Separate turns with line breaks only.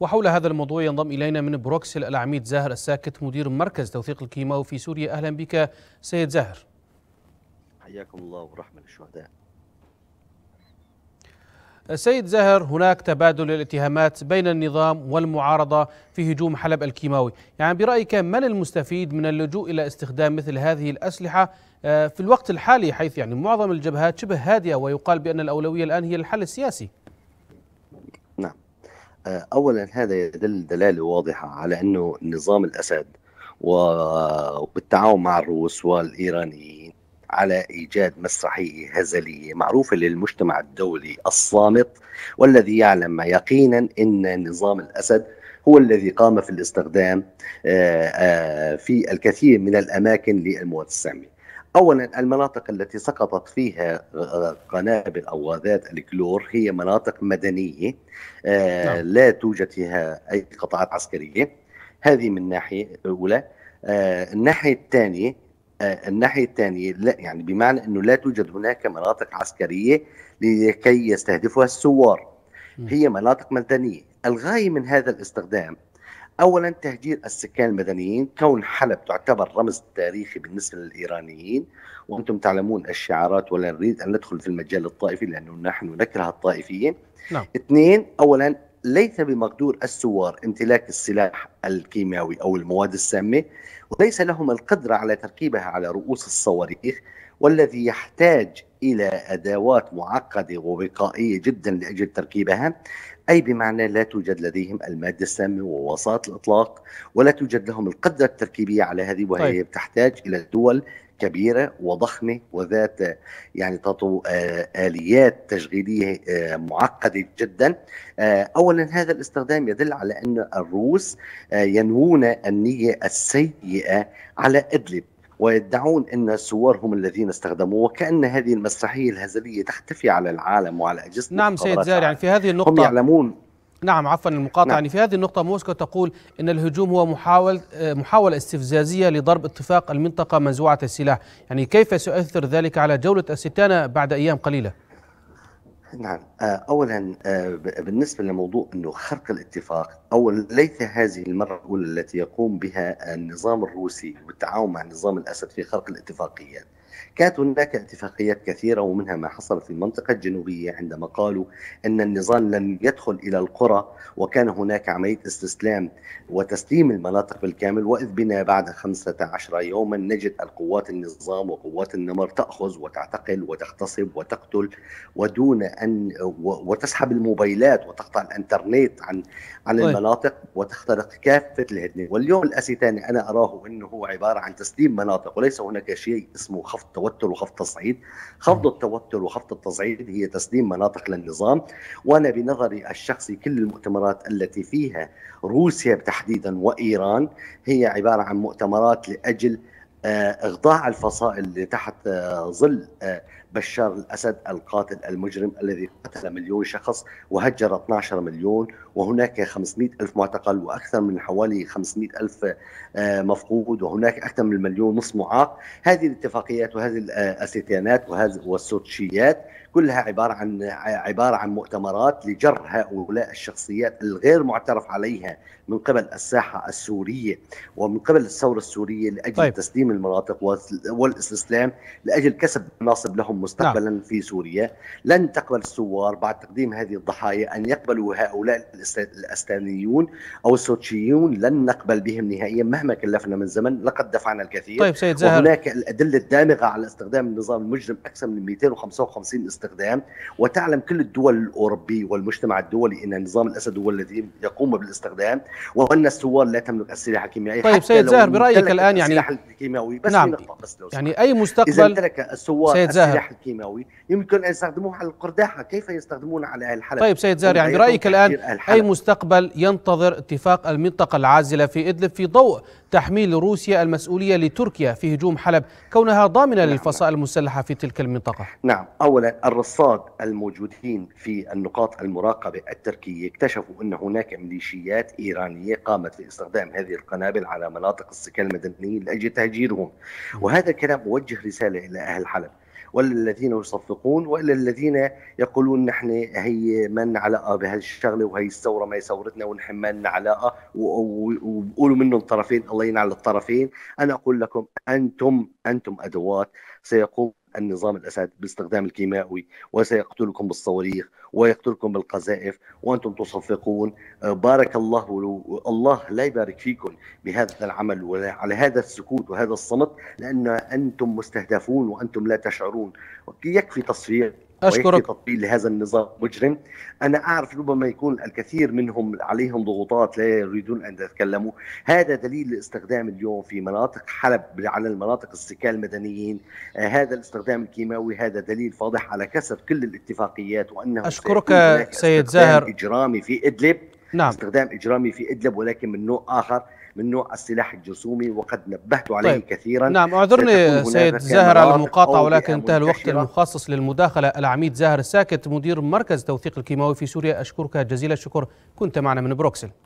وحول هذا الموضوع ينضم إلينا من بروكسل العميد زاهر الساكت مدير مركز توثيق الكيماوي في سوريا أهلا بك سيد زاهر
حياكم الله ورحمة الشهداء
سيد زاهر هناك تبادل الاتهامات بين النظام والمعارضة في هجوم حلب الكيماوي يعني برأيك من المستفيد من اللجوء إلى استخدام مثل هذه الأسلحة آه، في الوقت الحالي حيث يعني معظم الجبهات شبه هادئة ويقال بأن الأولوية الآن هي الحل السياسي
اولا هذا يدل دلاله واضحه على انه نظام الاسد وبالتعاون مع الروس والايرانيين على ايجاد مسرحيه هزليه معروفه للمجتمع الدولي الصامت والذي يعلم يقينا ان نظام الاسد هو الذي قام في الاستخدام آه، آه، في الكثير من الاماكن للمواد السامه. اولا المناطق التي سقطت فيها آه، قنابل او غازات الكلور هي مناطق مدنيه آه، نعم. لا توجد فيها اي قطاعات عسكريه هذه من ناحيه اولى آه، الناحيه الثانيه الناحيه الثانيه لا يعني بمعنى انه لا توجد هناك مناطق عسكريه لكي يستهدفها الثوار هي مناطق مدنيه الغايه من هذا الاستخدام اولا تهجير السكان المدنيين كون حلب تعتبر رمز تاريخي بالنسبه للايرانيين وانتم تعلمون الشعارات ولا نريد ان ندخل في المجال الطائفي لانه نحن نكره الطائفيين نعم. اثنين اولا ليس بمقدور الثوار امتلاك السلاح الكيماوي او المواد السامه وليس لهم القدره على تركيبها على رؤوس الصواريخ والذي يحتاج الى ادوات معقده ووقائيه جدا لاجل تركيبها اي بمعنى لا توجد لديهم الماده السامه ووساط الاطلاق ولا توجد لهم القدره التركيبيه على هذه وهي طيب. بتحتاج الى دول كبيره وضخمه وذات يعني اليات تشغيليه معقده جدا اولا هذا الاستخدام يدل على ان الروس ينوون النيه السيئه على ادلب ويدعون ان صورهم هم الذين استخدموه وكان هذه المسرحيه الهزليه تختفي على العالم وعلى اجهزه نعم سيد زارع
يعني في هذه النقطه هم يعلمون نعم عفوا المقاطعة نعم. يعني في هذه النقطة موسكو تقول أن الهجوم هو محاولة آه، محاولة استفزازية لضرب اتفاق المنطقة منزوعة السلاح يعني كيف سيؤثر ذلك على جولة الستانة بعد أيام قليلة؟
نعم آه، اولا آه، بالنسبه لموضوع انه خرق الاتفاق أو ليس هذه المره الاولى التي يقوم بها النظام الروسي بالتعاون مع نظام الاسد في خرق الاتفاقيات كانت هناك اتفاقيات كثيرة ومنها ما حصل في المنطقة الجنوبية عندما قالوا أن النظام لم يدخل إلى القرى وكان هناك عملية استسلام وتسليم المناطق بالكامل وإذ بنا بعد 15 يوما نجد القوات النظام وقوات النمر تأخذ وتعتقل وتغتصب وتقتل ودون أن وتسحب الموبايلات وتقطع الانترنت عن عن طيب. المناطق وتخترق كافة الهدنة واليوم الأسيتاني أنا أراه أنه هو عبارة عن تسليم مناطق وليس هناك شيء اسمه خفض التوتر وخفض التصعيد خفض التوتر وخفض التصعيد هي تسليم مناطق للنظام وأنا بنظري الشخصي كل المؤتمرات التي فيها روسيا تحديدا وإيران هي عبارة عن مؤتمرات لأجل اخضاع آه، الفصائل اللي تحت آه، ظل آه، بشار الاسد القاتل المجرم الذي قتل مليون شخص وهجر 12 مليون وهناك 500 الف معتقل واكثر من حوالي 500 الف مفقود وهناك اكثر من مليون نصف معاق هذه الاتفاقيات وهذه الاستيانات وهذه والسوتشيات كلها عباره عن عباره عن مؤتمرات لجر هؤلاء الشخصيات الغير معترف عليها من قبل الساحه السوريه ومن قبل الثوره السوريه لاجل طيب. تسليم المناطق والاستسلام لاجل كسب مناصب لهم مستقبلا نعم. في سوريا، لن تقبل الثوار بعد تقديم هذه الضحايا ان يقبلوا هؤلاء الاستانيون او السوتشيون لن نقبل بهم نهائيا مهما كلفنا من زمن لقد دفعنا الكثير طيب سيد زهر. وهناك الادله الدامغه على استخدام النظام المجرم اكثر من 255 استخدام الاستخدام وتعلم كل الدول الأوروبية والمجتمع الدولي أن نظام الأسد هو الذي يقوم بالاستخدام وأن الثوار لا تملك السلاح الكيميائي طيب سيد زاهر برأيك الآن يعني السلاح الكيماوي بس نعم بس لو يعني أي مستقبل إذا امتلك الثوار السلاح الكيماوي يمكن أن يستخدموه على القرداحة كيف يستخدمون على الحلب طيب سيد زاهر يعني برأيك الآن
أي مستقبل ينتظر اتفاق المنطقة العازلة في إدلب في ضوء تحميل روسيا المسؤولية لتركيا في هجوم حلب كونها ضامنة نعم. للفصائل المسلحة في تلك المنطقة
نعم أولا الرصاد الموجودين في النقاط المراقبة التركية اكتشفوا أن هناك ميليشيات إيرانية قامت باستخدام هذه القنابل على مناطق السكان المدنيين لأجل تهجيرهم نعم. وهذا الكلام موجه رسالة إلى أهل حلب ولا الذين يصفقون ولا الذين يقولون نحن هي من لنا علاقه بهالشغله وهي الثوره ما هي ثورتنا ونحن ما لنا علاقه وبقولوا منهم الطرفين الله ينعل الطرفين انا اقول لكم انتم انتم ادوات سيقوم النظام الاسد باستخدام الكيماوي وسيقتلكم بالصواريخ ويقتلكم بالقذائف وانتم تصفقون آه، بارك الله لو الله لا يبارك فيكم بهذا العمل ولا على هذا السكوت وهذا الصمت لان انتم مستهدفون وانتم لا تشعرون يكفي تصفيق أشكرك تطبيق لهذا النظام مجرم أنا أعرف ربما يكون الكثير منهم عليهم ضغوطات لا يريدون أن يتكلموا هذا دليل الاستخدام اليوم في مناطق حلب على المناطق السكان المدنيين آه، هذا الاستخدام الكيماوي هذا دليل فاضح على كسر كل الاتفاقيات وأنه أشكرك سيد زاهر إجرامي في إدلب نعم. استخدام إجرامي في إدلب ولكن من نوع آخر من نوع السلاح الجرثومي وقد نبهت عليه طيب. كثيرا نعم اعذرني سيد زاهر على المقاطعه ولكن انتهى
الوقت المخصص للمداخله العميد زاهر ساكت مدير مركز توثيق الكيماوي في سوريا اشكرك جزيل الشكر كنت معنا من بروكسل